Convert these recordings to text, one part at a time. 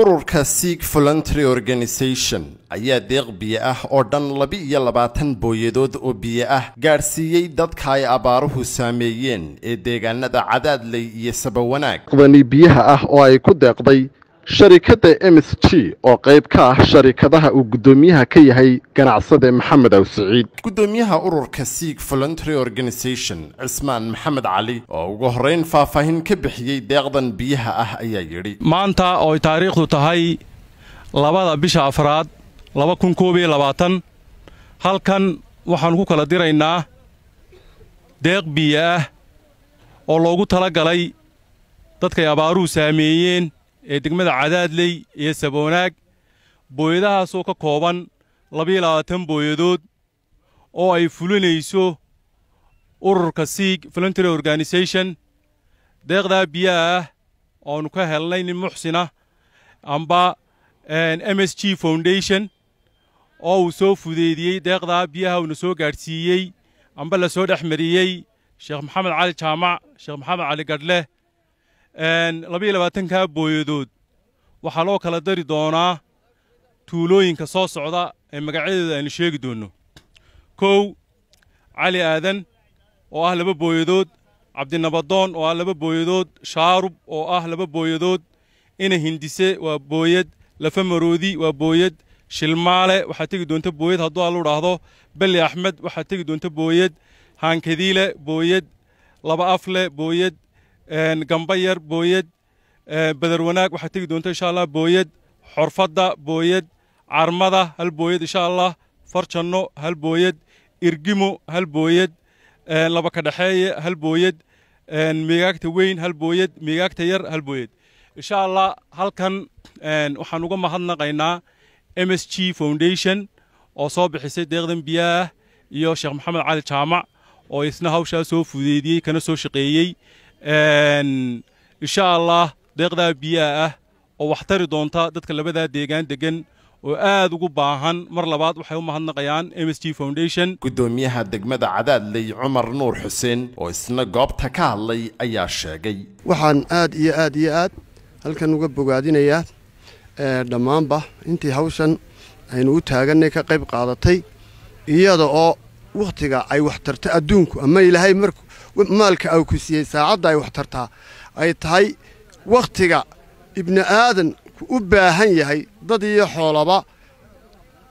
ururka sig voluntary organization ayaa deeq biyo ah oo dhan laba-iyo labaatan booyadood oo biyo ah gaadhsiiyey dadka ay abaaruhu saameeyeen ee deegaanada cadaadley iyo sabawanaag biyaha ah oo ay ku deeqday sharikadda m s g oo qayb ka ah sharikadaha uu guddoomiyaha ka yahay ganacsade maxamed aw siciid guddoomiyaha ururka siig voluntary organisation cismaan maxamed cali oo ugu horrayn faahfaahin ka bixiyey deeqdan biyaha ah ayaa yidhi maanta ooy taariikhdu tahay labada bisha afraad laba kun koobiyo labaatan halkan waxaannu ku kala diraynaa deeq biyo ah oo loogu tala galay dadkay abaaruhu saameeyeen ee degmada cadaadley iyo sabwanaag booyadahaasoo ka kooban labiyo labaatan booyadood oo ay fulinayso ururka siig voluntary organization deeqdaa biyaha ah oonu ka helnay nin muxsina ah, amba m s g foundation oo uu soo fudeediyey deeqdaa biyaha uuna soo gaadhsiiyey amba la soo dhex mariyey sheekh maxamed cali jaamac sheekh maxamed cali gadhleh labayo labaatankaa booyadood waxaa loo kala dari doonaa tuulooyinka soo socda ee magacyadeeda aynu sheegi doonno kow cali aadan oo ah laba booyadood cabdinabadoon oo ah laba booyadood shaarub oo ah laba booyadood ina hindise waa booyad lafamaroodi waa booyad shilmaale waxaa tegi doonta booyad hadduu allu dhaahdo beli axmed waxaa tegi doonta booyad haankadiile booyad laba afle booyad gambayar booyad bader wanaag waxaa tegi doonta insha allah booyad xorfadda booyad carmada hal booyad insha allah farjanno hal booyad irgimo hal booyad laba kadhexeeye hal booyad miigaagta weyn hal booyad miigaagta yar hal booyad insha allah halkan waxaan uga mahadnaqaynaa m s g foundation oo soo bixisay deeqdan biyaah iyo sheekh maxamed cali jaamac oo isna hawshaa soo fudeydiyey kana soo shaqeeyey insha allah deeqdaa biyaha ah oo waxtari doonta dadka labadaa deegaan degan oo aada ugu baahan mar labaad waxay u mahadnaqayaan m s g foundation guddoomiyaha degmada cadaadley cumar nuur xuseen oo isna goobta ka hadlay ayaa sheegay waxaan aad iyo aad iyo aad halkan uga bogaadinayaa dhammaanba intii hawshan aynu u taaganay ka qayb qaadatay iyada oo wakhtiga ay waxtarto adduunku ama ilaahay marku maalka au ku siiyey saacadda ay waxtartaa ay tahay wakhtiga ibni aadanku u baahan yahay dad iyo xoolaba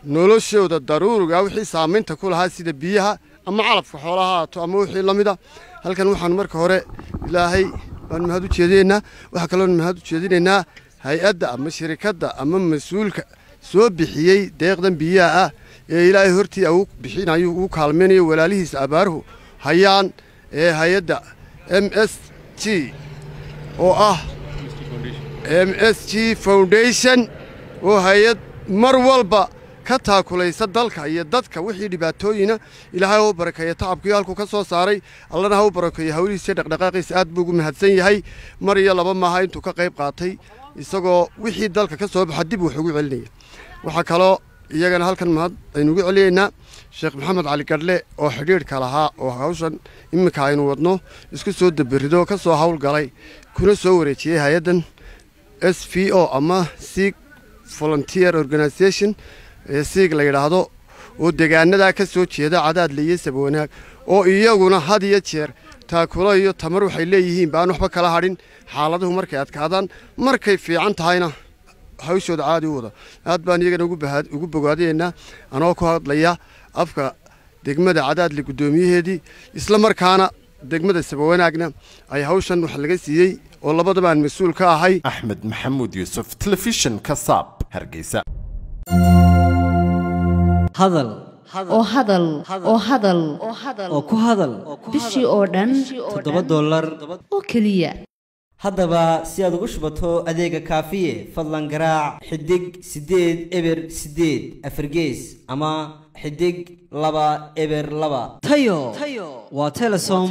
noloshooda daruuriga wixii saamaynta ku lahaa sida biyaha ama calafka xoolaha haato ama wixii la mida ah. halkan waxaan marka hore ilaahay waan mahad u jeedinaynaa waxaa kaloon mahad u jeedinaynaa hay-adda ama shirikadda ama mas-uulka soo bixiyey deeqdan biyaha ah ee ilaahay hortii uu bixinayo uu kaalmeynayo walaalihiisa abaaruhu hayaan ee hay-adda m s g oo ah m s g foundation oo hay-ad mar walba ka taakulaysa dalka iyo dadka wixii dhibaatooyina ilaahay hau barakeeya tacabkiyo halkuu ka soo saaray allana ha u barakeeyo hawlihiisa dhaqdhaqaaqiisa aad buu ugu mahadsan yahay mar iyo laba maaha intuu ka qayb qaatay isagoo wixii dalka ka soo baxa dib wax ugu celinaya waxaa kaloo iyagana halkan mahad aynu ugu celinaynaa sheekh maxamed cali gadhle oo xidhiidhka lahaa oo hawshan iminka aynu wadno isku soo dabarido ka soo howlgalay kuna soo wareejiyey hay-addan s v o ama siig volunteer organization ee siig la yidhaahdo oo degaanadaa ka soo jeeda cadaadle iyo sabwanaag oo iyaguna had iyo jeer taakulo iyo tamar waxay leeyihiin baan waxba kala hadhin xaaladuhu markay adkaadaan markay fiican tahayna hawshooda caadi u wada aad baan iyagana ugu bogaadayaynaa anoo ku hadlaya afka degmada cadaadle guddoomiyaheedii isla markaana degmada sabawanaagna ay hawshan wax laga siiyey oo labadabaan mas-uul ka ahay axmed maxamuud yuusuf telefishinka saab hargeysa oo hadal oo hadal oo ku hadal bishii oo dhan toddoba dolar oo keliya haddaba si aad ugu shubato adeega kaafiye fadlan garaac xidig siddeed eber siddeed afargees ama xidig laba eber laba tayo waa telesom